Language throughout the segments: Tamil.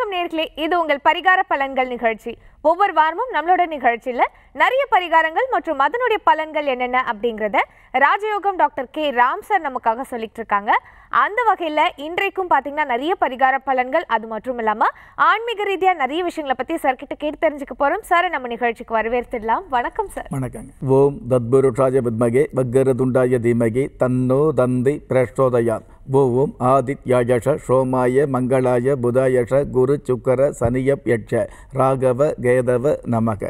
வணக்கம் நேர்களே இது உங்கள் பரிகார பலன்கள் நிகழ்ச்சி ஒவ்வொரு வாரமும் நம்மளோட நிகழ்ச்சியில் நிறைய பரிகாரங்கள் மற்றும் அதனுடைய பலன்கள் என்னென்ன அப்படிங்கிறத ராஜயோகம் டாக்டர் கே ராம் சார் நமக்காக சொல்லிட்டு இருக்காங்க அந்த வகையில் இன்றைக்கும் பார்த்தீங்கன்னா நிறைய பரிகார பலன்கள் அது மட்டும் இல்லாமல் ஆன்மீக ரீதியாக நிறைய விஷயங்களை பற்றி சார் கிட்ட கேட்டு தெரிஞ்சுக்க போகிறோம் சார் நம்ம நிகழ்ச்சிக்கு வரவேற்றுடலாம் வணக்கம் சார் வணக்கம் ஓம் பத்மகே வித்மகே துண்டாய தீமகே தன்னோ தந்தை பிரஷ்டோதயா ஓம் ஆதித்யாயஷ சோமாய மங்களாய புதாயஷ குரு சுக்கர சனியப் யட்ச ராகவ கேதவ நமக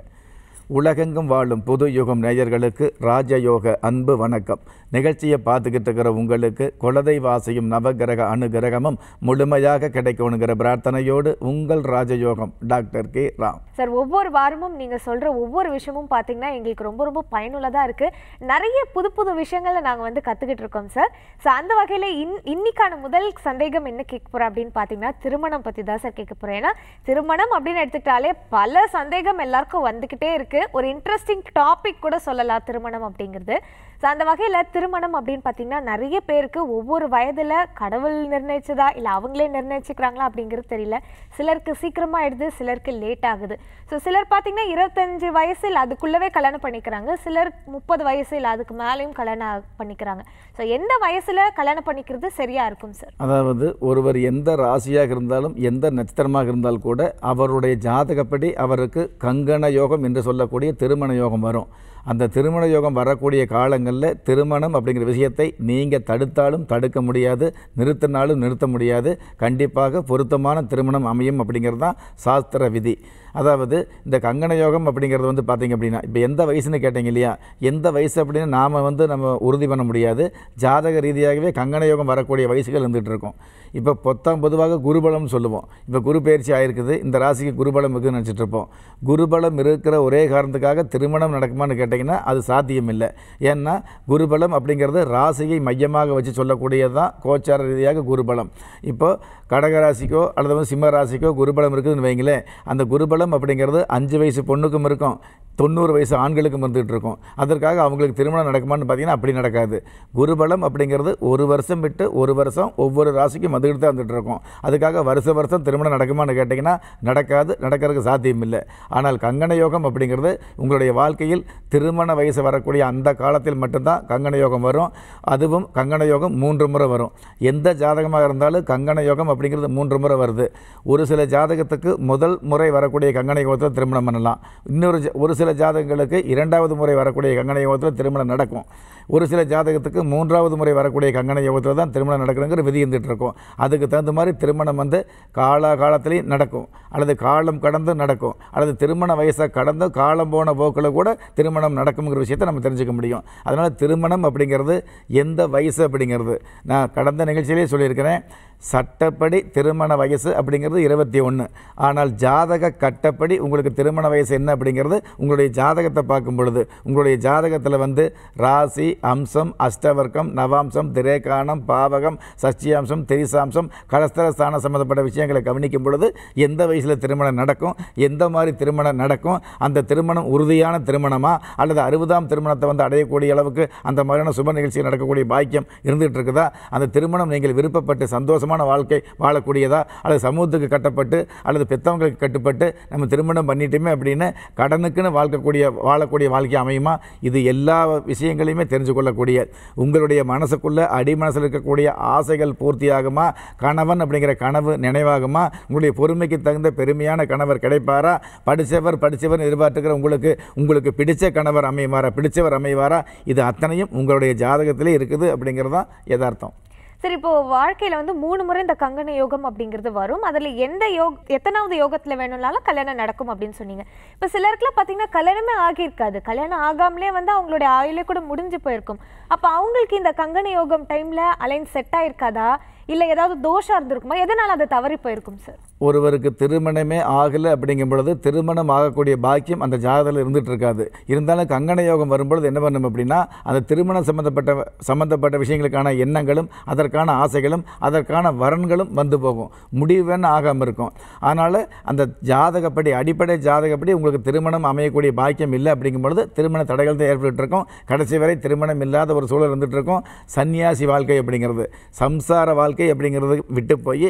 உலகெங்கும் வாழும் புது யுகம் நேயர்களுக்கு ராஜயோக அன்பு வணக்கம் நிகழ்ச்சியை பார்த்துக்கிட்டு இருக்கிற உங்களுக்கு குலதை வாசியும் நவகிரக அனுகிரகமும் முழுமையாக கிடைக்கணுங்கிற பிரார்த்தனையோடு உங்கள் ராஜயோகம் டாக்டர் கே ராம் சார் ஒவ்வொரு வாரமும் நீங்கள் சொல்கிற ஒவ்வொரு விஷயமும் பார்த்தீங்கன்னா எங்களுக்கு ரொம்ப ரொம்ப பயனுள்ளதாக இருக்குது நிறைய புது புது விஷயங்களை நாங்கள் வந்து கற்றுக்கிட்டு இருக்கோம் சார் ஸோ அந்த வகையில் இன் இன்னைக்கான முதல் சந்தேகம் என்ன கேட்க போகிறோம் அப்படின்னு பார்த்தீங்கன்னா திருமணம் பற்றி தான் சார் கேட்க போகிறேன் ஏன்னா திருமணம் அப்படின்னு எடுத்துக்கிட்டாலே பல சந்தேகம் எல்லாருக்கும் வந்துக்கிட்டே இருக்குது ஒரு இன்ட்ரெஸ்டிங் டாபிக் கூட சொல்லலாம் திருமணம் அப்படிங்கிறது ஸோ அந்த வகையில் திருமணம் அப்படின்னு பார்த்தீங்கன்னா நிறைய பேருக்கு ஒவ்வொரு வயதில் கடவுள் நிர்ணயிச்சதா இல்லை அவங்களே நிர்ணயிச்சுக்கிறாங்களா அப்படிங்கிறது தெரியல சிலருக்கு சீக்கிரமாக ஆயிடுது சிலருக்கு லேட் ஆகுது ஸோ சிலர் பார்த்தீங்கன்னா இருபத்தஞ்சு வயசில் அதுக்குள்ளவே கல்யாணம் பண்ணிக்கிறாங்க சிலர் முப்பது வயசில் அதுக்கு மேலேயும் கல்யாணம் பண்ணிக்கிறாங்க ஸோ எந்த வயசில் கல்யாணம் பண்ணிக்கிறது சரியாக இருக்கும் சார் அதாவது ஒருவர் எந்த ராசியாக இருந்தாலும் எந்த நட்சத்திரமாக இருந்தால் கூட அவருடைய ஜாதகப்படி அவருக்கு கங்கண யோகம் என்று சொல்லக்கூடிய திருமண யோகம் வரும் அந்த திருமண யோகம் வரக்கூடிய காலங்களில் திருமணம் அப்படிங்கிற விஷயத்தை நீங்கள் தடுத்தாலும் தடுக்க முடியாது நிறுத்தினாலும் நிறுத்த முடியாது கண்டிப்பாக பொருத்தமான திருமணம் அமையும் அப்படிங்கிறது தான் சாஸ்திர விதி அதாவது இந்த கங்கண யோகம் அப்படிங்கிறது வந்து பார்த்திங்க அப்படின்னா இப்போ எந்த வயசுன்னு கேட்டிங்க இல்லையா எந்த வயசு அப்படின்னு நாம் வந்து நம்ம உறுதி பண்ண முடியாது ஜாதக ரீதியாகவே கங்கண யோகம் வரக்கூடிய வயசுகள் இருந்துகிட்டு இருக்கும் இப்போ பொத்தாம் பொதுவாக குருபலம்னு சொல்லுவோம் இப்போ குரு பயிற்சி ஆகிருக்குது இந்த ராசிக்கு குருபலம் இருக்குதுன்னு நினச்சிட்ருப்போம் குருபலம் இருக்கிற ஒரே காரணத்துக்காக திருமணம் நடக்குமான்னு கேட்டிங்கன்னா அது சாத்தியம் இல்லை ஏன்னா குருபலம் அப்படிங்கிறது ராசியை மையமாக வச்சு சொல்லக்கூடியது தான் கோச்சார ரீதியாக குருபலம் இப்போது கடகராசிக்கோ அல்லது வந்து சிம்ம ராசிக்கோ குருபலம் இருக்குதுன்னு வைங்களேன் அந்த குருபலம் அப்படிங்கிறது அஞ்சு வயசு பொண்ணுக்கும் இருக்கும் தொண்ணூறு வயசு ஆண்களுக்கும் வந்துகிட்டு இருக்கும் அதற்காக அவங்களுக்கு திருமணம் நடக்குமான்னு பார்த்தீங்கன்னா அப்படி நடக்காது குருபலம் அப்படிங்கிறது ஒரு வருஷம் விட்டு ஒரு வருஷம் ஒவ்வொரு ராசிக்கும் வந்துகிட்டு தான் வந்துகிட்டு இருக்கும் அதுக்காக வருஷ வருஷம் திருமணம் நடக்குமான்னு கேட்டிங்கன்னா நடக்காது நடக்கிறதுக்கு சாத்தியம் இல்லை ஆனால் கங்கண யோகம் அப்படிங்கிறது உங்களுடைய வாழ்க்கையில் திருமண வயசு வரக்கூடிய அந்த காலத்தில் மட்டும்தான் கங்கண யோகம் வரும் அதுவும் கங்கண யோகம் மூன்று முறை வரும் எந்த ஜாதகமாக இருந்தாலும் கங்கண யோகம் அப்படிங்கிறது மூன்று முறை வருது ஒரு சில ஜாதகத்துக்கு முதல் முறை வரக்கூடிய கங்கண யோகத்தை திருமணம் பண்ணலாம் இன்னொரு ஒரு சில ஜாதகங்களுக்கு இரண்டாவது முறை வரக்கூடிய கங்கண திருமணம் நடக்கும் ஒரு சில ஜாதகத்துக்கு மூன்றாவது முறை வரக்கூடிய கங்கண யோகத்தில் தான் திருமணம் நடக்கணுங்கிற விதி இருந்துகிட்டு இருக்கும் அதுக்கு தகுந்த மாதிரி திருமணம் வந்து கால காலத்துலேயும் நடக்கும் அல்லது காலம் கடந்து நடக்கும் அல்லது திருமண வயசை கடந்து காலம் போன போக்கில் கூட திருமணம் நடக்குங்கிற விஷயத்தை நம்ம தெரிஞ்சுக்க முடியும் அதனால் திருமணம் அப்படிங்கிறது எந்த வயசு அப்படிங்கிறது நான் கடந்த நிகழ்ச்சியிலே சொல்லியிருக்கிறேன் சட்டப்படி திருமண வயசு அப்படிங்கிறது இருபத்தி ஒன்று ஆனால் ஜாதக கட்டப்படி உங்களுக்கு திருமண வயசு என்ன அப்படிங்கிறது உங்களுடைய ஜாதகத்தை பார்க்கும் பொழுது உங்களுடைய ஜாதகத்தில் வந்து ராசி அம்சம் அஷ்டவர்க்கம் நவாம்சம் திரேகானம் பாவகம் சஷ்டியாம்சம் தெரிசாம்சம் கலஸ்தரஸ்தானம் சம்மந்தப்பட்ட விஷயங்களை கவனிக்கும் பொழுது எந்த வயசில் திருமணம் நடக்கும் எந்த மாதிரி திருமணம் நடக்கும் அந்த திருமணம் உறுதியான திருமணமா அல்லது அறுபதாம் திருமணத்தை வந்து அடையக்கூடிய அளவுக்கு அந்த மாதிரியான சுப நிகழ்ச்சியில் நடக்கக்கூடிய பாக்கியம் இருந்துகிட்டு இருக்குதா அந்த திருமணம் நீங்கள் விருப்பப்பட்டு சந்தோஷமான வாழ்க்கை வாழக்கூடியதா அல்லது சமூகத்துக்கு கட்டப்பட்டு அல்லது பெற்றவங்களுக்கு கட்டுப்பட்டு நம்ம திருமணம் பண்ணிட்டோமே அப்படின்னு கடனுக்குன்னு வாழ்க்கக்கூடிய வாழக்கூடிய வாழ்க்கை அமையுமா இது எல்லா விஷயங்களையுமே தெரிஞ்சு தெரிஞ்சு கொள்ளக்கூடிய உங்களுடைய மனசுக்குள்ளே அடி மனசில் இருக்கக்கூடிய ஆசைகள் பூர்த்தியாகுமா கணவன் அப்படிங்கிற கனவு நினைவாகுமா உங்களுடைய பொறுமைக்கு தகுந்த பெருமையான கணவர் கிடைப்பாரா படித்தவர் படித்தவர் எதிர்பார்த்துக்கிற உங்களுக்கு உங்களுக்கு பிடித்த கணவர் அமைவாரா பிடித்தவர் அமைவாரா இது அத்தனையும் உங்களுடைய ஜாதகத்திலே இருக்குது அப்படிங்கிறது தான் யதார்த்தம் சரி இப்போ வாழ்க்கையில வந்து மூணு முறை இந்த கங்கண யோகம் அப்படிங்கிறது வரும் அதுல எந்த யோக் எத்தனாவது யோகத்துல வேணும்னாலும் கல்யாணம் நடக்கும் அப்படின்னு சொன்னீங்க இப்ப சிலருக்குலாம் பாத்தீங்கன்னா கல்யாணமே ஆகியிருக்காது கல்யாணம் ஆகாமலே வந்து அவங்களுடைய ஆயுளே கூட முடிஞ்சு போயிருக்கும் அப்ப அவங்களுக்கு இந்த கங்கண யோகம் டைம்ல அலைன் செட் ஆயிருக்காதா இல்ல ஏதாவது தோஷம் இருந்திருக்குமா எதனால அது தவறி போயிருக்கும் சார் ஒருவருக்கு திருமணமே ஆகலை அப்படிங்கும் பொழுது திருமணம் ஆகக்கூடிய பாக்கியம் அந்த ஜாதகத்தில் இருந்துகிட்டு இருக்காது இருந்தாலும் கங்கண யோகம் வரும்பொழுது என்ன பண்ணும் அப்படின்னா அந்த திருமணம் சம்மந்தப்பட்ட சம்மந்தப்பட்ட விஷயங்களுக்கான எண்ணங்களும் அதற்கான ஆசைகளும் அதற்கான வரன்களும் வந்து போகும் முடிவுன்னு ஆகாமல் இருக்கும் அதனால் அந்த ஜாதகப்படி அடிப்படை ஜாதகப்படி உங்களுக்கு திருமணம் அமையக்கூடிய பாக்கியம் இல்லை அப்படிங்கும் பொழுது திருமண தடைகள் தான் ஏற்பட்டு இருக்கும் கடைசி வரை திருமணம் இல்லாத ஒரு சூழல் இருந்துகிட்டு இருக்கும் சன்னியாசி வாழ்க்கை அப்படிங்கிறது சம்சார வாழ்க்கை அப்படிங்கிறது விட்டு போய்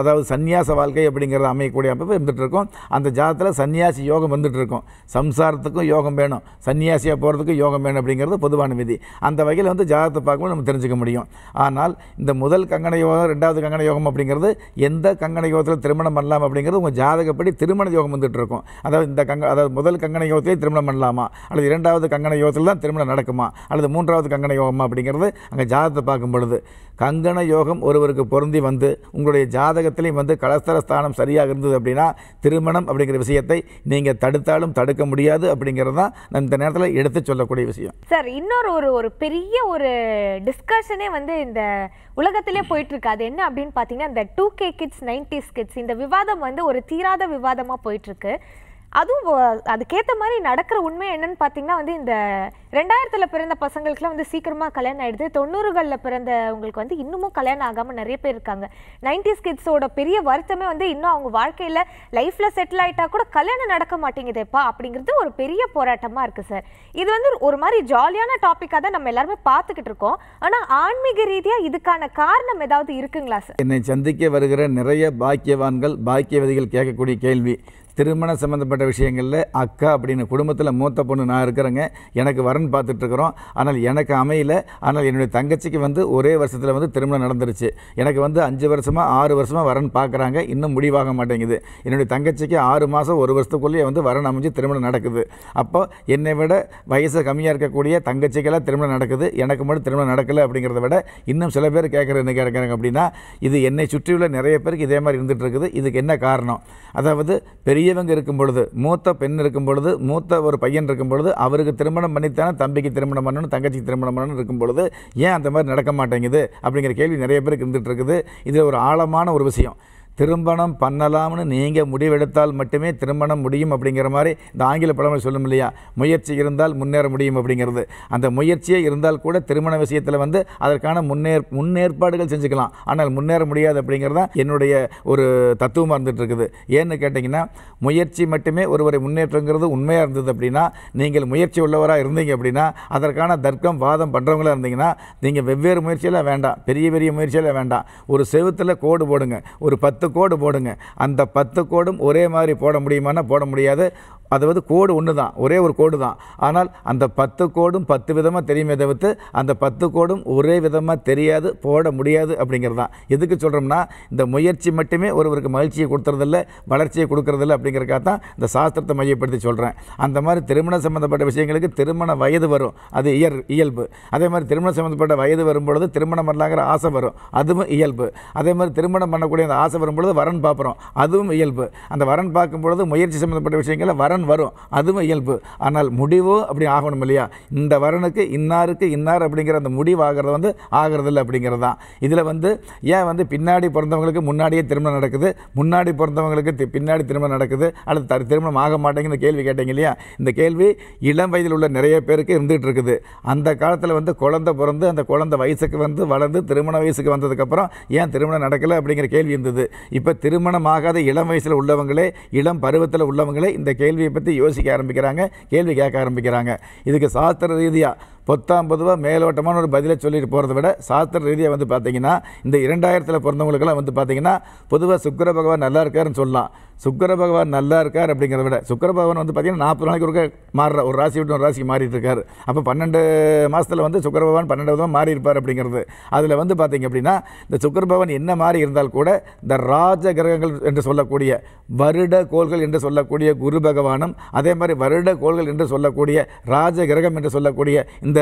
அதாவது சன்னியாச வாழ்க்கை அப்படிங்கிறத அமையக்கூடிய அமைப்பு இருந்துகிட்டு இருக்கும் அந்த ஜாதத்தில் சன்னியாசி யோகம் வந்துட்டுருக்கும் சம்சாரத்துக்கும் யோகம் வேணும் சன்னியாசியாக போகிறதுக்கும் யோகம் வேணும் அப்படிங்கிறது பொதுவான விதி அந்த வகையில் வந்து ஜாதத்தை பார்க்கும்போது நம்ம தெரிஞ்சுக்க முடியும் ஆனால் இந்த முதல் கங்கண யோகம் ரெண்டாவது கங்கண யோகம் அப்படிங்கிறது எந்த கங்கண யோகத்தில் திருமணம் பண்ணலாம் அப்படிங்கிறது உங்கள் ஜாதகப்படி திருமண யோகம் வந்துட்டு இருக்கும் அதாவது இந்த கங்க அதாவது முதல் கங்கண யோகத்திலே திருமணம் பண்ணலாமா அல்லது இரண்டாவது கங்கண யோகத்தில் தான் திருமணம் நடக்குமா அல்லது மூன்றாவது கங்கண யோகமா அப்படிங்கிறது அங்கே ஜாதகத்தை பார்க்கும் பொழுது கங்கண யோகம் ஒருவருக்கு பொருந்தி வந்து உங்களுடைய ஜாதகத்திலையும் வந்து கலஸ்தரஸ்தானம் சரியாக இருந்தது அப்படின்னா திருமணம் அப்படிங்கிற விஷயத்தை நீங்கள் தடுத்தாலும் தடுக்க முடியாது அப்படிங்கிறது தான் நான் இந்த நேரத்தில் எடுத்து சொல்லக்கூடிய விஷயம் சார் இன்னொரு ஒரு ஒரு பெரிய ஒரு டிஸ்கஷனே வந்து இந்த உலகத்திலே போயிட்டு இருக்கு அது என்ன அப்படின்னு பார்த்தீங்கன்னா இந்த two K kids ninety kids இந்த விவாதம் வந்து ஒரு தீராத விவாதமாக போயிட்டு இருக்கு அதுவும் அதுக்கேற்ற மாதிரி நடக்கிற உண்மை என்னன்னு பார்த்தீங்கன்னா வந்து இந்த ரெண்டாயிரத்தில் பிறந்த பசங்களுக்குலாம் வந்து சீக்கிரமாக கல்யாணம் ஆகிடுது தொண்ணூறுகளில் பிறந்தவங்களுக்கு வந்து இன்னமும் கல்யாணம் ஆகாமல் நிறைய பேர் இருக்காங்க நைன்டிஸ் கிட்ஸோட பெரிய வருத்தமே வந்து இன்னும் அவங்க வாழ்க்கையில் லைஃப்பில் செட்டில் ஆகிட்டா கூட கல்யாணம் நடக்க மாட்டேங்குதுப்பா அப்படிங்கிறது ஒரு பெரிய போராட்டமாக இருக்குது சார் இது வந்து ஒரு மாதிரி ஜாலியான டாப்பிக்காக தான் நம்ம எல்லாருமே பார்த்துக்கிட்டு இருக்கோம் ஆனால் ஆன்மீக ரீதியாக இதுக்கான காரணம் ஏதாவது இருக்குங்களா சார் என்னை சந்திக்க வருகிற நிறைய பாக்கியவான்கள் பாக்கியவதிகள் கேட்கக்கூடிய கேள்வி திருமணம் சம்மந்தப்பட்ட விஷயங்களில் அக்கா அப்படின்னு குடும்பத்தில் மூத்த பொண்ணு நான் இருக்கிறேங்க எனக்கு வரன் பார்த்துட்ருக்குறோம் ஆனால் எனக்கு அமையல ஆனால் என்னுடைய தங்கச்சிக்கு வந்து ஒரே வருஷத்தில் வந்து திருமணம் நடந்துருச்சு எனக்கு வந்து அஞ்சு வருஷமாக ஆறு வருஷமாக வரன் பார்க்குறாங்க இன்னும் முடிவாக மாட்டேங்குது என்னுடைய தங்கச்சிக்கு ஆறு மாதம் ஒரு வருஷத்துக்குள்ளேயே வந்து வரன் அமைஞ்சு திருமணம் நடக்குது அப்போ என்னை விட வயசு கம்மியாக இருக்கக்கூடிய தங்கச்சிக்கெல்லாம் திருமணம் நடக்குது எனக்கு மட்டும் திருமணம் நடக்கலை அப்படிங்கிறத விட இன்னும் சில பேர் கேட்குற என்ன கேட்குறாங்க அப்படின்னா இது என்னை சுற்றியுள்ள நிறைய பேருக்கு இதே மாதிரி இருந்துகிட்டு இருக்குது இதுக்கு என்ன காரணம் அதாவது பெரிய பெரியவங்க இருக்கும் பொழுது மூத்த பெண் இருக்கும் பொழுது மூத்த ஒரு பையன் இருக்கும் பொழுது அவருக்கு திருமணம் பண்ணித்தானே தம்பிக்கு திருமணம் பண்ணணும் தங்கச்சிக்கு திருமணம் பண்ணணும்னு இருக்கும் பொழுது ஏன் அந்த மாதிரி நடக்க மாட்டேங்குது அப்படிங்கிற கேள்வி நிறைய பேருக்கு இருந்துகிட்டு இருக்குது இது ஒரு ஆழமான ஒரு விஷயம் திருமணம் பண்ணலாம்னு நீங்கள் முடிவெடுத்தால் மட்டுமே திருமணம் முடியும் அப்படிங்கிற மாதிரி இந்த ஆங்கில பழமொழி சொல்லும் இல்லையா முயற்சி இருந்தால் முன்னேற முடியும் அப்படிங்கிறது அந்த முயற்சியே இருந்தால் கூட திருமண விஷயத்தில் வந்து அதற்கான முன்னேற் முன்னேற்பாடுகள் செஞ்சுக்கலாம் ஆனால் முன்னேற முடியாது அப்படிங்கிறது தான் என்னுடைய ஒரு தத்துவமாக இருந்துகிட்டு இருக்குது ஏன்னு கேட்டிங்கன்னா முயற்சி மட்டுமே ஒருவரை முன்னேற்றங்கிறது உண்மையாக இருந்தது அப்படின்னா நீங்கள் முயற்சி உள்ளவராக இருந்தீங்க அப்படின்னா அதற்கான தர்க்கம் வாதம் பண்ணுறவங்களாக இருந்தீங்கன்னா நீங்கள் வெவ்வேறு முயற்சியெல்லாம் வேண்டாம் பெரிய பெரிய முயற்சியெல்லாம் வேண்டாம் ஒரு செவத்தில் கோடு போடுங்க ஒரு பத்து பத்து கோடு போடுங்க அந்த பத்து கோடும் ஒரே மாதிரி போட முடியுமானா போட முடியாது அதாவது கோடு ஒன்று தான் ஒரே ஒரு கோடு தான் ஆனால் அந்த பத்து கோடும் பத்து விதமாக தெரியுமே தவிர்த்து அந்த பத்து கோடும் ஒரே விதமாக தெரியாது போட முடியாது அப்படிங்கிறது தான் எதுக்கு சொல்கிறோம்னா இந்த முயற்சி மட்டுமே ஒருவருக்கு மகிழ்ச்சியை கொடுத்துறதில்ல வளர்ச்சியை கொடுக்கறதில்ல அப்படிங்கிறக்காக தான் இந்த சாஸ்திரத்தை மையப்படுத்தி சொல்கிறேன் அந்த மாதிரி திருமணம் சம்மந்தப்பட்ட விஷயங்களுக்கு திருமண வயது வரும் அது இயல் இயல்பு அதே மாதிரி திருமணம் சம்மந்தப்பட்ட வயது வரும்பொழுது திருமணம் பண்ணலாங்கிற ஆசை வரும் அதுவும் இயல்பு அதே மாதிரி திருமணம் பண்ணக்கூடிய அந்த ஆசை வரும்பொழுது வரன் பார்க்குறோம் அதுவும் இயல்பு அந்த வரன் பார்க்கும் பொழுது முயற்சி சம்மந்தப்பட்ட விஷயங்களை வரன் வரன் வரும் அதுவும் இயல்பு ஆனால் முடிவு அப்படி ஆகணும் இல்லையா இந்த வரனுக்கு இன்னாருக்கு இன்னார் அப்படிங்கிற அந்த முடிவு ஆகிறது வந்து ஆகிறதில்ல அப்படிங்கிறது தான் இதில் வந்து ஏன் வந்து பின்னாடி பிறந்தவங்களுக்கு முன்னாடியே திருமணம் நடக்குது முன்னாடி பிறந்தவங்களுக்கு பின்னாடி திருமணம் நடக்குது அல்லது திருமணம் ஆக மாட்டேங்கிற கேள்வி கேட்டீங்க இல்லையா இந்த கேள்வி இளம் வயதில் உள்ள நிறைய பேருக்கு இருந்துகிட்டு இருக்குது அந்த காலத்தில் வந்து குழந்தை பிறந்து அந்த குழந்தை வயசுக்கு வந்து வளர்ந்து திருமண வயசுக்கு வந்ததுக்கப்புறம் ஏன் திருமணம் நடக்கலை அப்படிங்கிற கேள்வி இருந்தது இப்போ திருமணம் ஆகாத இளம் வயசில் உள்ளவங்களே இளம் பருவத்தில் உள்ளவங்களே இந்த கேள்வி வாழ்க்கையை பற்றி யோசிக்க ஆரம்பிக்கிறாங்க கேள்வி கேட்க ஆரம்பிக்கிறாங்க இதுக்கு சாஸ்திர ரீதியாக பொத்தாம் பொதுவாக மேலோட்டமான ஒரு பதிலை சொல்லிட்டு போகிறத விட சாஸ்திர ரீதியாக வந்து பார்த்திங்கன்னா இந்த இரண்டாயிரத்தில் பிறந்தவங்களுக்கெல்லாம் வந்து பார்த்திங்கன்னா பொதுவாக சுக்கர பகவான் நல்லா இருக்காருன்னு சொல்லலாம் சுக்கர பகவான் நல்லா இருக்கார் அப்படிங்கிறத விட சுக்கர பகவான் வந்து பார்த்திங்கன்னா நாற்பது நாளைக்கு ஒருக்க மாறுற ஒரு ராசி விட்டு ஒரு ராசிக்கு மாறிட்டு இருக்காரு அப்போ பன்னெண்டு மாதத்தில் வந்து சுக்கர பகவான் பன்னெண்டு விதமாக மாறி இருப்பார் அப்படிங்கிறது அதில் வந்து பார்த்திங்க அப்படின்னா இந்த சுக்கர பகவான் என்ன மாறி இருந்தால் கூட இந்த ராஜ கிரகங்கள் என்று சொல்லக்கூடிய வருட கோள்கள் என்று சொல்லக்கூடிய குரு பகவான் சந்திரமானம் அதே மாதிரி வருட கோள்கள் என்று சொல்லக்கூடிய ராஜ கிரகம் என்று சொல்லக்கூடிய இந்த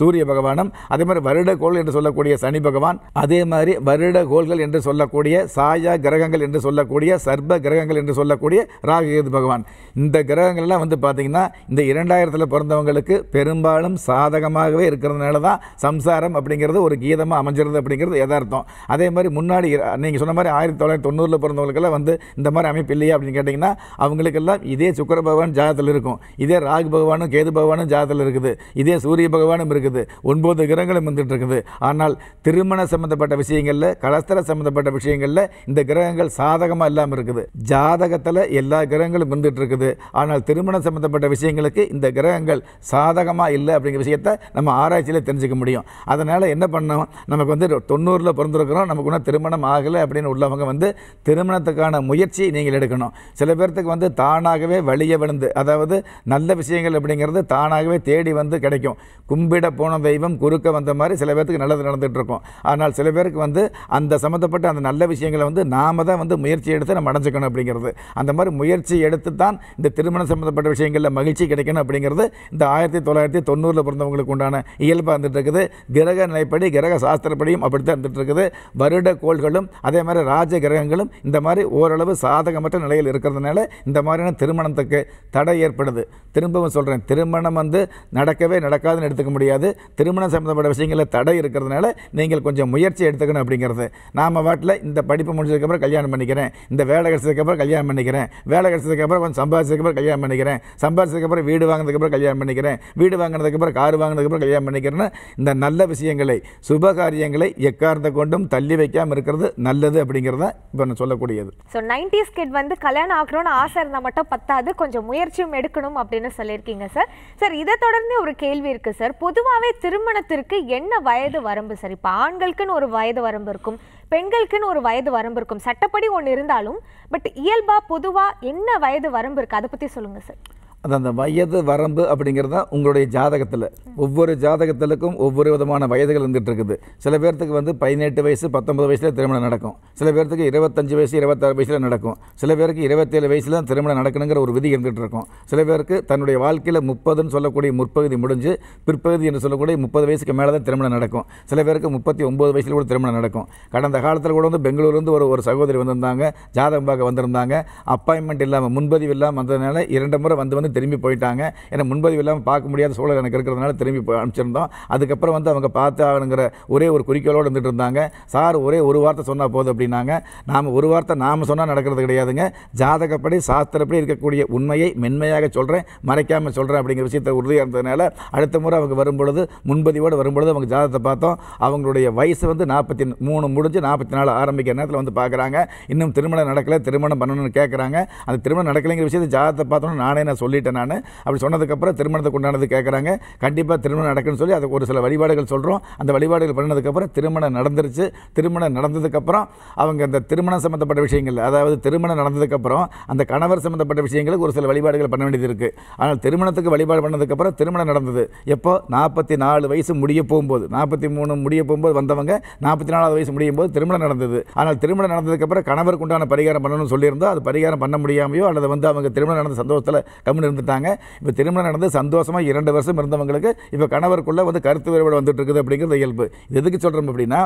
சூரிய பகவானும் அதே மாதிரி வருட கோள் என்று சொல்லக்கூடிய சனி பகவான் அதே மாதிரி வருட கோள்கள் என்று சொல்லக்கூடிய சாயா கிரகங்கள் என்று சொல்லக்கூடிய சர்ப கிரகங்கள் என்று சொல்லக்கூடிய ராகுகேது பகவான் இந்த கிரகங்கள்லாம் வந்து பார்த்தீங்கன்னா இந்த இரண்டாயிரத்தில் பிறந்தவங்களுக்கு பெரும்பாலும் சாதகமாகவே இருக்கிறதுனால தான் சம்சாரம் அப்படிங்கிறது ஒரு கீதமாக அமைஞ்சிருது அப்படிங்கிறது எதார்த்தம் அதே மாதிரி முன்னாடி நீங்கள் சொன்ன மாதிரி ஆயிரத்தி தொள்ளாயிரத்தி தொண்ணூறில் பிறந்தவங்களுக்கெல்லாம் வந்து இந்த மாதிரி அமைப்பு இல்லையா அப்படின்னு கேட்டிங்கன்னா அவங்களுக்கெல்லாம் இதே சுக்கர பகவான் ஜாதத்தில் இருக்கும் இதே ராகு பகவானும் கேது பகவானும் ஜாதத்தில் இருக்குது இதே சூரிய பகவானும் இருக்குது ஒன்பது கிரகங்களும் வந்துட்டு இருக்குது ஆனால் திருமண சம்பந்தப்பட்ட விஷயங்களில் கலஸ்தர சம்பந்தப்பட்ட விஷயங்களில் இந்த கிரகங்கள் சாதகமாக இல்லாமல் இருக்குது ஜாதகத்தில் எல்லா கிரகங்களும் வந்துட்டு இருக்குது ஆனால் திருமணம் சம்பந்தப்பட்ட விஷயங்களுக்கு இந்த கிரகங்கள் சாதகமாக இல்லை அப்படிங்கிற விஷயத்தை நம்ம ஆராய்ச்சியில் தெரிஞ்சுக்க முடியும் அதனால் என்ன பண்ணோம் நமக்கு வந்து தொண்ணூறில் பிறந்திருக்கிறோம் நமக்கு ஒன்றும் திருமணம் ஆகலை அப்படின்னு உள்ளவங்க வந்து திருமணத்துக்கான முயற்சி நீங்கள் எடுக்கணும் சில பேர்த்துக்கு வந்து தானாகவே வழியை விழுந்து அதாவது நல்ல விஷயங்கள் அப்படிங்கிறது தானாகவே தேடி வந்து கிடைக்கும் கும்பிட போன தெய்வம் குறுக்க வந்த மாதிரி சில பேருக்கு நல்லது நடந்துகிட்ருக்கும் ஆனால் சில பேருக்கு வந்து அந்த சம்மந்தப்பட்ட அந்த நல்ல விஷயங்களை வந்து நாம தான் வந்து முயற்சி எடுத்து நம்ம அடைஞ்சிக்கணும் அப்படிங்கிறது அந்த மாதிரி முயற்சி எடுத்து தான் இந்த திருமணம் சம்மந்தப்பட்ட விஷயங்களில் மகிழ்ச்சி கிடைக்கணும் அப்படிங்கிறது இந்த ஆயிரத்தி தொள்ளாயிரத்தி தொண்ணூறில் பிறந்தவங்களுக்கு உண்டான இயல்பாக இருந்துகிட்ருக்குது கிரக நிலைப்படி கிரக சாஸ்திரப்படியும் அப்படி தான் இருந்துகிட்ருக்குது வருட கோள்களும் அதே மாதிரி ராஜ கிரகங்களும் இந்த மாதிரி ஓரளவு சாதகமற்ற நிலையில் இருக்கிறதுனால இந்த மாதிரியான திருமணத்தை திருமணத்துக்கு தடை ஏற்படுது திரும்பவும் சொல்கிறேன் திருமணம் வந்து நடக்கவே நடக்காதுன்னு எடுத்துக்க முடியாது திருமணம் சம்மந்தப்பட்ட விஷயங்களில் தடை இருக்கிறதுனால நீங்கள் கொஞ்சம் முயற்சி எடுத்துக்கணும் அப்படிங்கிறது நாம் வாட்டில் இந்த படிப்பு முடிஞ்சதுக்கப்புறம் கல்யாணம் பண்ணிக்கிறேன் இந்த வேலை கிடச்சதுக்கப்புறம் கல்யாணம் பண்ணிக்கிறேன் வேலை கிடச்சதுக்கப்புறம் கொஞ்சம் சம்பாதிச்சதுக்கப்புறம் கல்யாணம் பண்ணிக்கிறேன் சம்பாதிச்சதுக்கப்புறம் வீடு வாங்கினதுக்கப்புறம் கல்யாணம் பண்ணிக்கிறேன் வீடு வாங்கினதுக்கப்புறம் கார் வாங்கினதுக்கப்புறம் கல்யாணம் பண்ணிக்கிறேன்னு இந்த நல்ல விஷயங்களை சுபகாரியங்களை எக்கார்ந்த கொண்டும் தள்ளி வைக்காமல் இருக்கிறது நல்லது அப்படிங்கிறத இப்போ நான் சொல்லக்கூடியது ஸோ நைன்டிஸ் கிட் வந்து கல்யாணம் ஆகணும்னு ஆசை இருந்தால் மட்டும் பத்தாது வந்து கொஞ்சம் முயற்சியும் எடுக்கணும் அப்படின்னு சொல்லியிருக்கீங்க சார் சார் இதை தொடர்ந்து ஒரு கேள்வி இருக்குது சார் பொதுவாகவே திருமணத்திற்கு என்ன வயது வரம்பு சார் இப்போ ஆண்களுக்குன்னு ஒரு வயது வரம்பு இருக்கும் பெண்களுக்குன்னு ஒரு வயது வரம்பு இருக்கும் சட்டப்படி ஒன்று இருந்தாலும் பட் இயல்பாக பொதுவாக என்ன வயது வரம்பு இருக்குது அதை பற்றி சொல்லுங்கள் சார் அது அந்த வயது வரம்பு அப்படிங்கிறது தான் உங்களுடைய ஜாதகத்தில் ஒவ்வொரு ஜாதகத்திலுக்கும் ஒவ்வொரு விதமான வயதுகள் இருந்துகிட்டு இருக்குது சில பேர்த்துக்கு வந்து பதினெட்டு வயசு பத்தொம்பது வயசில் திருமணம் நடக்கும் சில பேர்த்துக்கு இருபத்தஞ்சு வயசு இருபத்தாறு வயசில் நடக்கும் சில பேருக்கு இருபத்தேழு வயசில் தான் திருமணம் நடக்கணுங்கிற ஒரு விதி இருந்துகிட்டு இருக்கும் சில பேருக்கு தன்னுடைய வாழ்க்கையில் முப்பதுன்னு சொல்லக்கூடிய முற்பகுதி முடிஞ்சு பிற்பகுதி என்று சொல்லக்கூடிய முப்பது வயசுக்கு மேலே தான் திருமணம் நடக்கும் சில பேருக்கு முப்பத்தி ஒம்பது வயசில் கூட திருமணம் நடக்கும் கடந்த காலத்தில் கூட வந்து பெங்களூர்லேருந்து ஒரு ஒரு சகோதரி வந்திருந்தாங்க ஜாதகம் பார்க்க வந்திருந்தாங்க அப்பாயின்மெண்ட் இல்லாமல் முன்பதிவு இல்லாமல் வந்ததுனால இரண்டு முறை வந்து வந்து எல்லாருமே திரும்பி போயிட்டாங்க ஏன்னா முன்பதிவு இல்லாமல் பார்க்க முடியாத சூழல் எனக்கு இருக்கிறதுனால திரும்பி போய் அனுப்பிச்சிருந்தோம் அதுக்கப்புறம் வந்து அவங்க பார்த்து ஒரே ஒரு குறிக்கோளோடு இருந்துட்டு இருந்தாங்க சார் ஒரே ஒரு வார்த்தை சொன்னால் போதும் அப்படின்னாங்க நாம் ஒரு வார்த்தை நாம் சொன்னால் நடக்கிறது கிடையாதுங்க ஜாதகப்படி சாஸ்திரப்படி இருக்கக்கூடிய உண்மையை மென்மையாக சொல்கிறேன் மறைக்காமல் சொல்கிறேன் அப்படிங்கிற விஷயத்தை உறுதியாக இருந்ததுனால அடுத்த முறை அவங்க வரும்பொழுது முன்பதிவோடு வரும்பொழுது அவங்க ஜாதகத்தை பார்த்தோம் அவங்களுடைய வயசு வந்து நாற்பத்தி மூணு முடிஞ்சு நாற்பத்தி நாலு ஆரம்பிக்கிற நேரத்தில் வந்து பார்க்குறாங்க இன்னும் திருமணம் நடக்கலை திருமணம் பண்ணணும்னு கேட்குறாங்க அந்த திருமணம் நடக்கலைங்கிற விஷயத்தை ஜாதகத்தை பார்த்தோன்னு நானே நான் சொல்லிட்டு சொல்லிட்டேன் நான் அப்படி சொன்னதுக்கப்புறம் திருமணத்துக்கு உண்டானது கேட்குறாங்க கண்டிப்பாக திருமணம் நடக்குன்னு சொல்லி அதுக்கு ஒரு சில வழிபாடுகள் சொல்கிறோம் அந்த வழிபாடுகள் பண்ணதுக்கப்புறம் திருமணம் நடந்துருச்சு திருமணம் நடந்ததுக்கப்புறம் அவங்க அந்த திருமணம் சம்மந்தப்பட்ட விஷயங்கள் அதாவது திருமணம் நடந்ததுக்கப்புறம் அந்த கணவர் சம்மந்தப்பட்ட விஷயங்களுக்கு ஒரு சில வழிபாடுகள் பண்ண வேண்டியது இருக்குது ஆனால் திருமணத்துக்கு வழிபாடு பண்ணதுக்கப்புறம் திருமணம் நடந்தது எப்போ நாற்பத்தி நாலு வயசு முடிய போகும்போது நாற்பத்தி மூணு முடிய போகும்போது வந்தவங்க நாற்பத்தி நாலாவது வயசு முடியும் போது திருமணம் நடந்தது ஆனால் திருமணம் நடந்ததுக்கப்புறம் கணவருக்கு உண்டான பரிகாரம் பண்ணணும்னு சொல்லியிருந்தோம் அது பரிகாரம் பண்ண முடியாமையோ அல்லது வந்து அவங்க திருமணம் நடந்த சந்தோஷத்தில் கம்முன்னு இருந்துட்டாங்க இப்போ திருமணம் நடந்து சந்தோஷமாக இரண்டு வருஷம் இருந்தவங்களுக்கு இப்போ கணவருக்குள்ளே வந்து கருத்து வேறுபாடு வந்துட்டு இருக்குது அப்படிங்கிறது இயல்பு இது எதுக்கு சொல்கிறோம் அப்படின்னா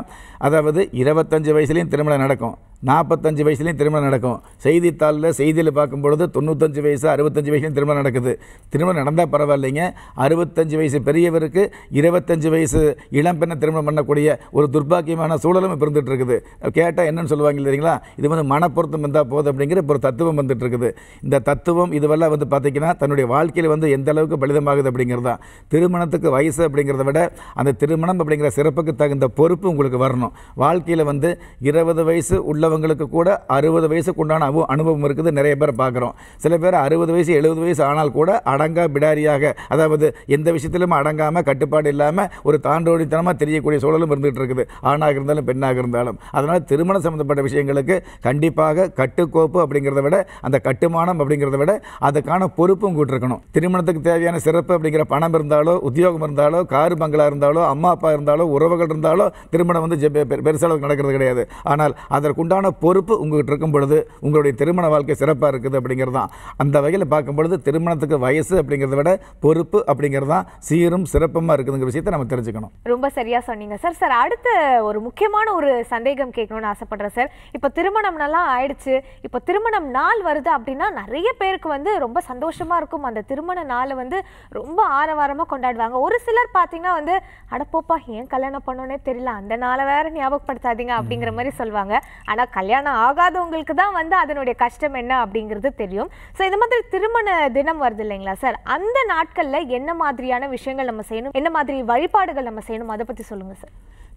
அதாவது இருபத்தஞ்சு வயசுலேயும் திருமணம் நடக்கும் நாற்பத்தஞ்சு வயசுலேயும் திருமணம் நடக்கும் செய்தித்தாளில் செய்தியில் பார்க்கும்பொழுது தொண்ணூத்தஞ்சு வயசு அறுபத்தஞ்சு வயசுலையும் திருமணம் நடக்குது திருமணம் நடந்தால் பரவாயில்லைங்க அறுபத்தஞ்சு வயசு பெரியவருக்கு இருபத்தஞ்சு வயசு இளம்பெண்ணை திருமணம் பண்ணக்கூடிய ஒரு துர்பாக்கியமான சூழலும் இப்போ இருந்துகிட்டு இருக்குது கேட்டால் என்னென்னு சொல்லுவாங்க இல்லைங்களா இது வந்து மனப்பொருத்தம் இருந்தால் போதும் அப்படிங்கிற ஒரு தத்துவம் வந்துட்டு இருக்குது இந்த தத்துவம் இதுவெல்லாம் வந்து பார்த்திங்கன்னா தன்னுடைய வாழ்க்கையில் வந்து எந்த அளவுக்கு பலிதமாகுது அப்படிங்கிறது தான் திருமணத்துக்கு வயசு அப்படிங்கிறத விட அந்த திருமணம் அப்படிங்கிற சிறப்புக்கு தகுந்த பொறுப்பு உங்களுக்கு வரணும் வாழ்க்கையில் வந்து இருபது வயசு உள்ளவங்களுக்கு கூட அறுபது வயசுக்கு உண்டான அவ அனுபவம் இருக்குது நிறைய பேர் பார்க்குறோம் சில பேர் அறுபது வயசு எழுபது வயசு ஆனால் கூட அடங்கா பிடாரியாக அதாவது எந்த விஷயத்திலும் அடங்காமல் கட்டுப்பாடு இல்லாமல் ஒரு தாண்டோடித்தனமாக தெரியக்கூடிய சூழலும் இருந்துகிட்டு இருக்குது ஆணாக இருந்தாலும் பெண்ணாக இருந்தாலும் அதனால் திருமணம் சம்மந்தப்பட்ட விஷயங்களுக்கு கண்டிப்பாக கட்டுக்கோப்பு அப்படிங்கிறத விட அந்த கட்டுமானம் அப்படிங்கிறத விட அதுக்கான பொறுப்பு சிறப்பும் கூட்டிருக்கணும் திருமணத்துக்கு தேவையான சிறப்பு அப்படிங்கிற பணம் இருந்தாலோ உத்தியோகம் இருந்தாலோ கார் பங்களா இருந்தாலோ அம்மா அப்பா இருந்தாலோ உறவுகள் இருந்தாலோ திருமணம் வந்து பெருசளவுக்கு நடக்கிறது கிடையாது ஆனால் அதற்குண்டான பொறுப்பு உங்கள்கிட்ட இருக்கும் பொழுது உங்களுடைய திருமண வாழ்க்கை சிறப்பாக இருக்குது அப்படிங்கிறது தான் அந்த வகையில் பார்க்கும் பொழுது திருமணத்துக்கு வயசு அப்படிங்கிறத விட பொறுப்பு அப்படிங்கிறது தான் சீரும் சிறப்பமாக இருக்குதுங்கிற விஷயத்தை நம்ம தெரிஞ்சுக்கணும் ரொம்ப சரியாக சொன்னீங்க சார் சார் அடுத்த ஒரு முக்கியமான ஒரு சந்தேகம் கேட்கணும்னு ஆசைப்படுறேன் சார் இப்போ நல்லா ஆயிடுச்சு இப்போ திருமணம் நாள் வருது அப்படின்னா நிறைய பேருக்கு வந்து ரொம்ப சந்தோஷம் சந்தோஷமாக இருக்கும் அந்த திருமண நாளை வந்து ரொம்ப ஆரவாரமாக கொண்டாடுவாங்க ஒரு சிலர் பார்த்தீங்கன்னா வந்து அடப்போப்பா ஏன் கல்யாணம் பண்ணோன்னே தெரியல அந்த நாளை வேறு ஞாபகப்படுத்தாதீங்க அப்படிங்கிற மாதிரி சொல்லுவாங்க ஆனால் கல்யாணம் ஆகாதவங்களுக்கு தான் வந்து அதனுடைய கஷ்டம் என்ன அப்படிங்கிறது தெரியும் ஸோ இந்த மாதிரி திருமண தினம் வருது இல்லைங்களா சார் அந்த நாட்களில் என்ன மாதிரியான விஷயங்கள் நம்ம செய்யணும் என்ன மாதிரி வழிபாடுகள் நம்ம செய்யணும் அதை பற்றி சொல்லுங்கள் சார்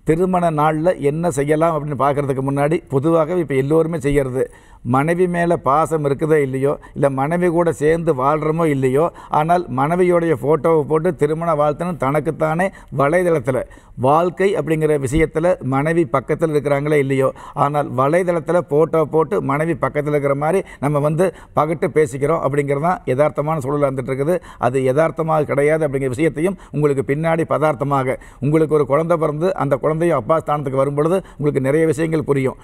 திருமண நாளில் என்ன செய்யலாம் அப்படின்னு பார்க்குறதுக்கு முன்னாடி பொதுவாகவே இப்போ எல்லோருமே செய்கிறது மனைவி மேலே பாசம் இருக்குதோ இல்லையோ இல்லை மனைவி கூட சேர்ந்து வாழ்கிறோமோ இல்லையோ ஆனால் மனைவியோடைய ஃபோட்டோவை போட்டு திருமண வாழ்த்துன்னு தனக்குத்தானே வலைதளத்தில் வாழ்க்கை அப்படிங்கிற விஷயத்தில் மனைவி பக்கத்தில் இருக்கிறாங்களே இல்லையோ ஆனால் வலைதளத்தில் ஃபோட்டோ போட்டு மனைவி பக்கத்தில் இருக்கிற மாதிரி நம்ம வந்து பகட்டு பேசிக்கிறோம் அப்படிங்கிறது தான் யதார்த்தமான சூழல் இருக்குது அது யதார்த்தமாக கிடையாது அப்படிங்கிற விஷயத்தையும் உங்களுக்கு பின்னாடி பதார்த்தமாக உங்களுக்கு ஒரு குழந்தை பிறந்து அந்த குழந்தையும் அப்பா ஸ்தானத்துக்கு வரும்பொழுது உங்களுக்கு நிறைய விஷயங்கள் புரியும்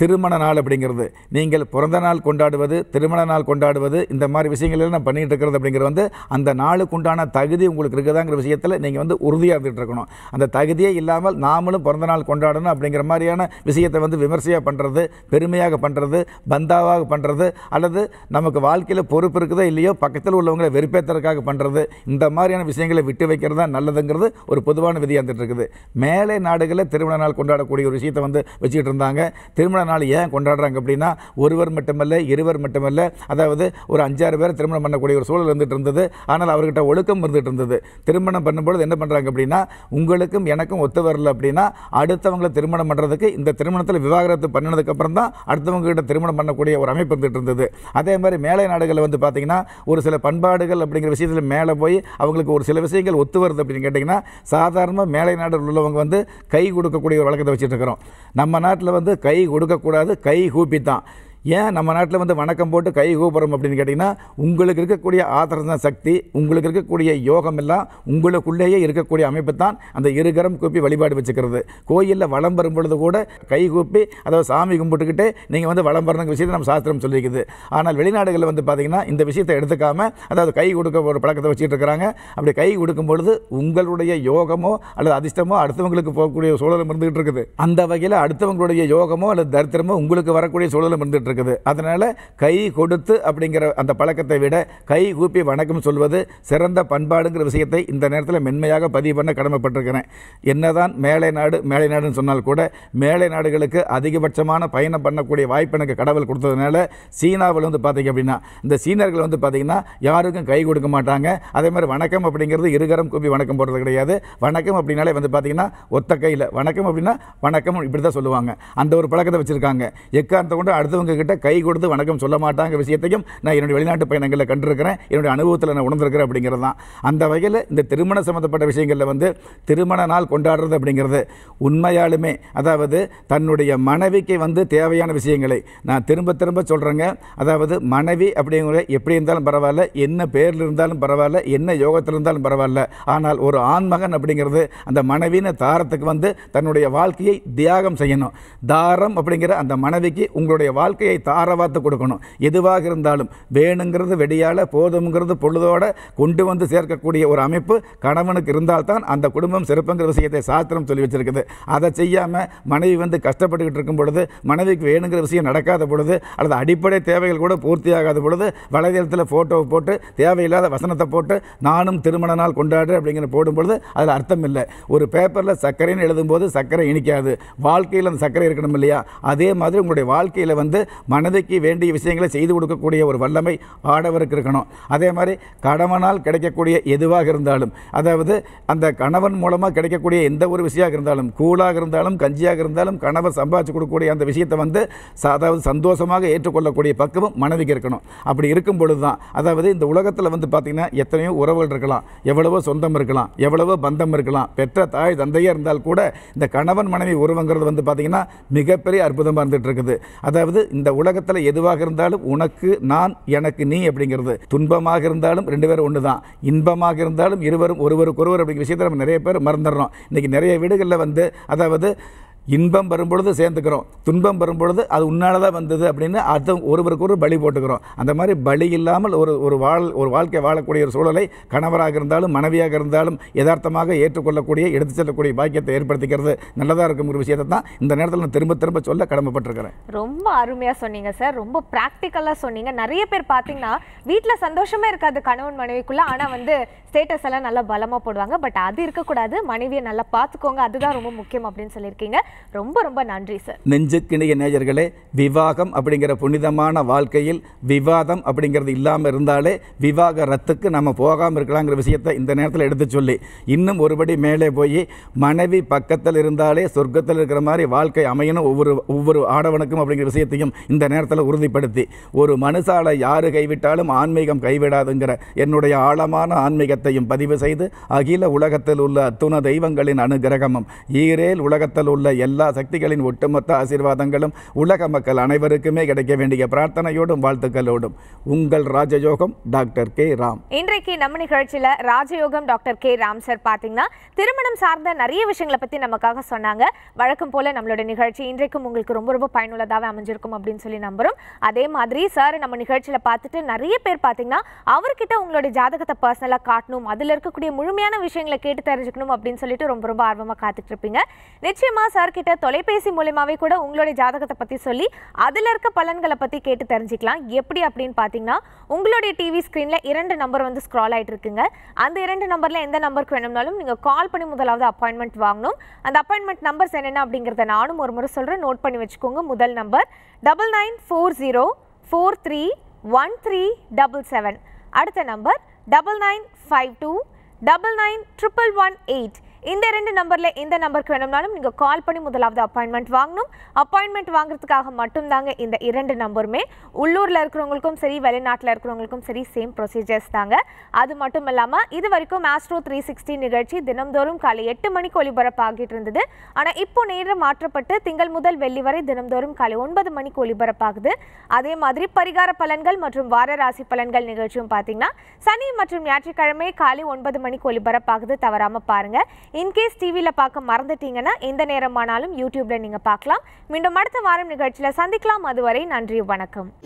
திருமண நாள் அப்படிங்கிறது நீங்கள் பிறந்த நாள் கொண்டாடுவது திருமண நாள் கொண்டாடுவது இந்த மாதிரி விஷயங்கள் நான் பண்ணிகிட்டு இருக்கிறது அப்படிங்கிறது வந்து அந்த நாளுக்கு உண்டான தகுதி உங்களுக்கு இருக்குதாங்கிற விஷயத்தில் நீங்கள் வந்து உறுதியாக இருந்துகிட்டு இருக்கணும் அந்த தகுதியே இல்லாமல் நாமளும் பிறந்த நாள் கொண்டாடணும் அப்படிங்கிற மாதிரியான விஷயத்தை வந்து விமர்சையாக பண்ணுறது பெருமையாக பண்ணுறது பந்தாவாக பண்ணுறது அல்லது நமக்கு வாழ்க்கையில் பொறுப்பு இருக்குதோ இல்லையோ பக்கத்தில் உள்ளவங்களை வெறுப்பேற்றுறதுக்காக பண்ணுறது இந்த மாதிரியான விஷயங்களை விட்டு வைக்கிறது தான் நல்லதுங்கிறது ஒரு பொதுவான விதியாக இருந்துகிட்டு இருக்குது மேலே நாடுகளில் திருமண நாள் கொண்டாடக்கூடிய ஒரு விஷயத்தை வந்து வச்சுக்கிட்டு இருந்தாங்க திருமண நாள் ஏன் கொண்டாடுறாங்க அப்படின்னா ஒருவர் மட்டுமல்ல இருவர் மட்டுமல்ல அதாவது ஒரு அஞ்சாறு பேர் திருமணம் பண்ணக்கூடிய ஒரு சூழல் இருந்துகிட்டு இருந்தது ஆனால் அவர்கிட்ட ஒழுக்கம் இருந்துகிட்டு இருந்தது திருமணம் பண்ணும்பொழுது என்ன பண்ணுறாங்க அப்படின்னா உங்களுக்கும் எனக்கும் ஒத்து வரல அப்படின்னா அடுத்தவங்களை திருமணம் பண்ணுறதுக்கு இந்த திருமணத்தில் விவாகரத்து பண்ணினதுக்கப்புறம் தான் அடுத்தவங்ககிட்ட திருமணம் பண்ணக்கூடிய ஒரு அமைப்பு இருந்துகிட்டு இருந்தது அதே மாதிரி மேலை நாடுகளில் வந்து பார்த்திங்கன்னா ஒரு சில பண்பாடுகள் அப்படிங்கிற விஷயத்தில் மேலே போய் அவங்களுக்கு ஒரு சில விஷயங்கள் ஒத்து வருது அப்படின்னு கேட்டிங்கன்னா சாதாரணமாக மேலை நாடு உள்ளவங்க வந்து கை கொடுக்கக்கூடிய ஒரு வழக்கத்தை வச்சுட்டு இருக்கிறோம் நம்ம நாட்டில் வந்து கை கொடுக்க இருக்கக்கூடாது கை கூப்பித்தான் ஏன் நம்ம நாட்டில் வந்து வணக்கம் போட்டு கை கூப்புறம் அப்படின்னு கேட்டிங்கன்னா உங்களுக்கு இருக்கக்கூடிய ஆத்திரசன சக்தி உங்களுக்கு இருக்கக்கூடிய யோகம் எல்லாம் உங்களுக்குள்ளேயே இருக்கக்கூடிய அமைப்பு தான் அந்த இருகரம் கூப்பி வழிபாடு வச்சுக்கிறது கோயிலில் வளம் வரும் பொழுது கூட கை கூப்பி அதாவது சாமி கும்பிட்டுக்கிட்டே நீங்கள் வந்து வளம் வரணுங்கிற விஷயத்தை நம்ம சாஸ்திரம் சொல்லியிருக்குது ஆனால் வெளிநாடுகளில் வந்து பார்த்திங்கன்னா இந்த விஷயத்தை எடுத்துக்காமல் அதாவது கை கொடுக்க ஒரு பழக்கத்தை வச்சுட்டு இருக்கிறாங்க அப்படி கை கொடுக்கும் பொழுது உங்களுடைய யோகமோ அல்லது அதிர்ஷ்டமோ அடுத்தவங்களுக்கு போகக்கூடிய சூழலும் இருந்துகிட்டு இருக்குது அந்த வகையில் அடுத்தவங்களுடைய யோகமோ அல்லது தரித்திரமோ உங்களுக்கு வரக்கூடிய சூழலும் இருந்துகிட்டு இருக்குது இருக்குது அதனால் கை கொடுத்து அப்படிங்கிற அந்த பழக்கத்தை விட கை கூப்பி வணக்கம் சொல்வது சிறந்த பண்பாடுங்கிற விஷயத்தை இந்த நேரத்தில் மென்மையாக பதிவு பண்ண கடமைப்பட்டிருக்கிறேன் என்னதான் மேலை நாடு மேலை நாடுன்னு சொன்னால் கூட மேலை நாடுகளுக்கு அதிகபட்சமான பயணம் பண்ணக்கூடிய வாய்ப்பு எனக்கு கடவுள் கொடுத்ததுனால சீனாவில் வந்து பார்த்தீங்க அப்படின்னா இந்த சீனர்கள் வந்து பார்த்திங்கன்னா யாருக்கும் கை கொடுக்க மாட்டாங்க அதே மாதிரி வணக்கம் அப்படிங்கிறது இருகரம் கூப்பி வணக்கம் போடுறது கிடையாது வணக்கம் அப்படின்னாலே வந்து பார்த்திங்கன்னா ஒத்த கையில் வணக்கம் அப்படின்னா வணக்கம் இப்படி தான் சொல்லுவாங்க அந்த ஒரு பழக்கத்தை வச்சுருக்காங்க எக்காரத்தை கொண்டு அடுத்தவங்க கிட்ட கை கொடுத்து வணக்கம் சொல்ல மாட்டாங்க விஷயத்தையும் நான் என்னுடைய வெளிநாட்டு பயணங்களில் கண்டிருக்கிறேன் என்னுடைய அனுபவத்தில் நான் உணர்ந்திருக்கிறேன் அப்படிங்கிறது தான் அந்த வகையில் இந்த திருமண சம்மந்தப்பட்ட விஷயங்களில் வந்து திருமண நாள் கொண்டாடுறது அப்படிங்கிறது உண்மையாலுமே அதாவது தன்னுடைய மனைவிக்கு வந்து தேவையான விஷயங்களை நான் திரும்ப திரும்ப சொல்கிறேங்க அதாவது மனைவி அப்படிங்கிற எப்படி இருந்தாலும் பரவாயில்ல என்ன பேரில் இருந்தாலும் பரவாயில்ல என்ன யோகத்தில் இருந்தாலும் பரவாயில்ல ஆனால் ஒரு ஆண்மகன் அப்படிங்கிறது அந்த மனைவின தாரத்துக்கு வந்து தன்னுடைய வாழ்க்கையை தியாகம் செய்யணும் தாரம் அப்படிங்கிற அந்த மனைவிக்கு உங்களுடைய வாழ்க்கை வாழ்க்கையை தாரவாத்து கொடுக்கணும் எதுவாக இருந்தாலும் வேணுங்கிறது வெடியால் போதுங்கிறது பொழுதோட கொண்டு வந்து சேர்க்கக்கூடிய ஒரு அமைப்பு கணவனுக்கு இருந்தால்தான் அந்த குடும்பம் சிறப்புங்கிற விஷயத்தை சாஸ்திரம் சொல்லி வச்சிருக்குது அதை செய்யாமல் மனைவி வந்து கஷ்டப்பட்டுக்கிட்டு இருக்கும் பொழுது மனைவிக்கு வேணுங்கிற விஷயம் நடக்காத பொழுது அல்லது அடிப்படை தேவைகள் கூட பூர்த்தியாகாத பொழுது வலைதளத்தில் ஃபோட்டோவை போட்டு தேவையில்லாத வசனத்தை போட்டு நானும் திருமண நாள் கொண்டாடு அப்படிங்கிற போடும் பொழுது அதில் அர்த்தம் இல்லை ஒரு பேப்பரில் சர்க்கரைன்னு எழுதும்போது சர்க்கரை இனிக்காது வாழ்க்கையில் அந்த சர்க்கரை இருக்கணும் இல்லையா அதே மாதிரி உங்களுடைய வாழ்க்கையில் வந்து மனதைக்கு வேண்டிய விஷயங்களை செய்து கொடுக்கக்கூடிய ஒரு வல்லமை ஆடவருக்கு இருக்கணும் அதே மாதிரி கணவனால் கிடைக்கக்கூடிய எதுவாக இருந்தாலும் அதாவது அந்த கணவன் மூலமாக கிடைக்கக்கூடிய எந்த ஒரு விஷயமாக இருந்தாலும் கூலாக இருந்தாலும் கஞ்சியாக இருந்தாலும் கணவர் சம்பாதிச்சு கொடுக்கக்கூடிய அந்த விஷயத்தை வந்து அதாவது சந்தோஷமாக ஏற்றுக்கொள்ளக்கூடிய பக்குவம் மனைவிக்கு இருக்கணும் அப்படி இருக்கும் பொழுது தான் அதாவது இந்த உலகத்தில் வந்து பார்த்திங்கன்னா எத்தனையோ உறவுகள் இருக்கலாம் எவ்வளவோ சொந்தம் இருக்கலாம் எவ்வளவோ பந்தம் இருக்கலாம் பெற்ற தாய் தந்தையாக இருந்தால் கூட இந்த கணவன் மனைவி உருவங்கிறது வந்து பார்த்திங்கன்னா மிகப்பெரிய அற்புதமாக இருந்துகிட்டு இருக்குது அதாவது இந்த இந்த உலகத்தில் எதுவாக இருந்தாலும் உனக்கு நான் எனக்கு நீ அப்படிங்கிறது துன்பமாக இருந்தாலும் ரெண்டு பேரும் ஒன்று தான் இன்பமாக இருந்தாலும் இருவரும் ஒருவருக்கு ஒருவர் அப்படிங்கிற விஷயத்தை நம்ம நிறைய பேர் மறந்துடுறோம் இன்றைக்கி நிறைய வீடுகளில் வந்து அதாவது இன்பம் வரும்பொழுது சேர்ந்துக்கிறோம் துன்பம் வரும்பொழுது அது உன்னால் தான் வந்தது அப்படின்னு அது ஒருவருக்கு ஒரு பலி போட்டுக்கிறோம் அந்த மாதிரி பலி இல்லாமல் ஒரு ஒரு வாழ் ஒரு வாழ்க்கை வாழக்கூடிய ஒரு சூழலை கணவராக இருந்தாலும் மனைவியாக இருந்தாலும் யதார்த்தமாக ஏற்றுக்கொள்ளக்கூடிய எடுத்து செல்லக்கூடிய பாக்கியத்தை ஏற்படுத்திக்கிறது நல்லதாக இருக்கும் ஒரு விஷயத்தை தான் இந்த நேரத்தில் நான் திரும்ப திரும்ப சொல்ல கடமைப்பட்டிருக்கிறேன் ரொம்ப அருமையாக சொன்னீங்க சார் ரொம்ப ப்ராக்டிக்கலாக சொன்னீங்க நிறைய பேர் பார்த்தீங்கன்னா வீட்டில் சந்தோஷமே இருக்காது கணவன் மனைவிக்குள்ளே ஆனால் வந்து ஸ்டேட்டஸ் எல்லாம் நல்லா பலமாக போடுவாங்க பட் அது இருக்கக்கூடாது மனைவியை நல்லா பார்த்துக்கோங்க அதுதான் ரொம்ப முக்கியம் அப்படின்னு சொல்லியிருக்கீங்க ரொம்ப ரொம்ப நன்றி சார் நெஞ்சுக்கிணைய நேயர்களே விவாகம் அப்படிங்கிற புனிதமான வாழ்க்கையில் விவாதம் அப்படிங்கிறது இல்லாமல் இருந்தாலே விவாக ரத்துக்கு நம்ம போகாமல் இருக்கலாங்கிற விஷயத்தை இந்த நேரத்தில் எடுத்து சொல்லி இன்னும் ஒருபடி மேலே போய் மனைவி பக்கத்தில் இருந்தாலே சொர்க்கத்தில் இருக்கிற மாதிரி வாழ்க்கை அமையணும் ஒவ்வொரு ஒவ்வொரு ஆடவனுக்கும் அப்படிங்கிற விஷயத்தையும் இந்த நேரத்தில் உறுதிப்படுத்தி ஒரு மனுஷாலை யார் கைவிட்டாலும் ஆன்மீகம் கைவிடாதுங்கிற என்னுடைய ஆழமான ஆன்மீகத்தையும் பதிவு செய்து அகில உலகத்தில் உள்ள அத்துண தெய்வங்களின் அனுகிரகமும் ஈரேல் உலகத்தில் உள்ள எல்லா சக்திகளின் ஒட்டுமொத்த ஆசீர்வாதங்களும் உலக மக்கள் அனைவருக்குமே கிடைக்க வேண்டிய பிரார்த்தனையோடும் வாழ்த்துக்களோடும் உங்கள் ராஜயோகம் டாக்டர் கே ராம் இன்றைக்கு நம்ம நிகழ்ச்சியில் ராஜயோகம் டாக்டர் கே ராம் சார் பார்த்தீங்கன்னா திருமணம் சார்ந்த நிறைய விஷயங்களை பற்றி நமக்காக சொன்னாங்க வழக்கம் போல் நம்மளோட நிகழ்ச்சி இன்றைக்கும் உங்களுக்கு ரொம்ப ரொம்ப பயனுள்ளதாக அமைஞ்சிருக்கும் அப்படின்னு சொல்லி நம்புறோம் அதே மாதிரி சார் நம்ம நிகழ்ச்சியில் பார்த்துட்டு நிறைய பேர் பார்த்தீங்கன்னா அவர்கிட்ட உங்களுடைய ஜாதகத்தை பர்சனலாக காட்டணும் அதில் இருக்கக்கூடிய முழுமையான விஷயங்களை கேட்டு தெரிஞ்சுக்கணும் அப்படின்னு சொல்லிட்டு ரொம்ப ரொம்ப ஆர்வமாக காத்துட்டு இருப்பீங்க நிச்சயமா சார் சார்கிட்ட தொலைபேசி மூலயமாவே கூட உங்களுடைய ஜாதகத்தை பற்றி சொல்லி அதில் இருக்க பலன்களை பற்றி கேட்டு தெரிஞ்சுக்கலாம் எப்படி அப்படின்னு பார்த்தீங்கன்னா உங்களுடைய டிவி ஸ்க்ரீனில் இரண்டு நம்பர் வந்து ஸ்க்ரால் ஆகிட்டு இருக்குங்க அந்த இரண்டு நம்பரில் எந்த நம்பருக்கு வேணும்னாலும் நீங்கள் கால் பண்ணி முதலாவது அப்பாயின்மெண்ட் வாங்கணும் அந்த அப்பாயின்மெண்ட் நம்பர்ஸ் என்னென்ன அப்படிங்கிறத நானும் ஒரு முறை சொல்கிறேன் நோட் பண்ணி வச்சுக்கோங்க முதல் number double nine four zero four three one three double seven அடுத்த number double nine five two double nine triple one eight இந்த ரெண்டு நம்பரில் இந்த நம்பருக்கு வேணும்னாலும் நீங்கள் கால் பண்ணி முதலாவது அப்பாயின்மெண்ட் வாங்கணும் அப்பாயின்மெண்ட் வாங்குறதுக்காக மட்டும்தாங்க இந்த இரண்டு நம்பருமே உள்ளூரில் இருக்கிறவங்களுக்கும் சரி வெளிநாட்டில் இருக்கிறவங்களுக்கும் சரி சேம் ப்ரொசீஜர்ஸ் தாங்க அது மட்டும் இல்லாமல் இது வரைக்கும் ஆஸ்ட்ரோ த்ரீ சிக்ஸ்டி நிகழ்ச்சி தினம்தோறும் காலை எட்டு மணிக்கு ஒலிபரப்பாகிட்டு இருந்தது ஆனால் இப்போ நேரம் மாற்றப்பட்டு திங்கள் முதல் வெள்ளி வரை தினம்தோறும் காலை ஒன்பது மணிக்கு ஒலிபரப்பாகுது அதே மாதிரி பரிகார பலன்கள் மற்றும் வார ராசி பலன்கள் நிகழ்ச்சியும் பார்த்தீங்கன்னா சனி மற்றும் ஞாயிற்றுக்கிழமை காலை ஒன்பது மணிக்கு ஒலிபரப்பாகுது தவறாமல் பாருங்கள் இன்கேஸ் டிவியில் பார்க்க மறந்துட்டீங்கன்னா எந்த நேரமானாலும் யூடியூப்பில் நீங்கள் பார்க்கலாம் மீண்டும் அடுத்த வாரம் நிகழ்ச்சியில் சந்திக்கலாம் அதுவரை நன்றி வணக்கம்